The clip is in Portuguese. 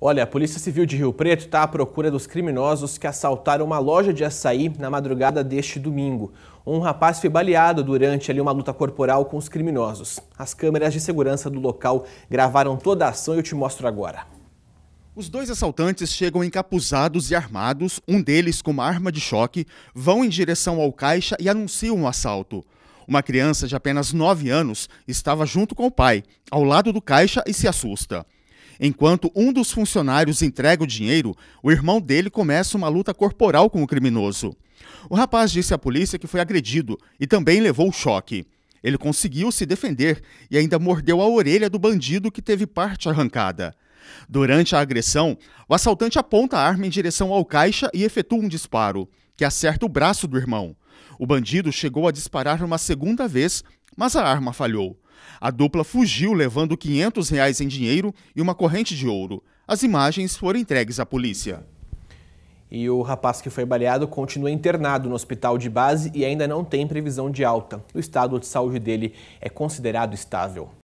Olha, a Polícia Civil de Rio Preto está à procura dos criminosos que assaltaram uma loja de açaí na madrugada deste domingo. Um rapaz foi baleado durante ali uma luta corporal com os criminosos. As câmeras de segurança do local gravaram toda a ação e eu te mostro agora. Os dois assaltantes chegam encapuzados e armados, um deles com uma arma de choque, vão em direção ao caixa e anunciam o um assalto. Uma criança de apenas 9 anos estava junto com o pai, ao lado do caixa e se assusta. Enquanto um dos funcionários entrega o dinheiro, o irmão dele começa uma luta corporal com o criminoso. O rapaz disse à polícia que foi agredido e também levou choque. Ele conseguiu se defender e ainda mordeu a orelha do bandido que teve parte arrancada. Durante a agressão, o assaltante aponta a arma em direção ao caixa e efetua um disparo, que acerta o braço do irmão. O bandido chegou a disparar uma segunda vez, mas a arma falhou. A dupla fugiu levando 500 reais em dinheiro e uma corrente de ouro. As imagens foram entregues à polícia. E o rapaz que foi baleado continua internado no hospital de base e ainda não tem previsão de alta. O estado de saúde dele é considerado estável.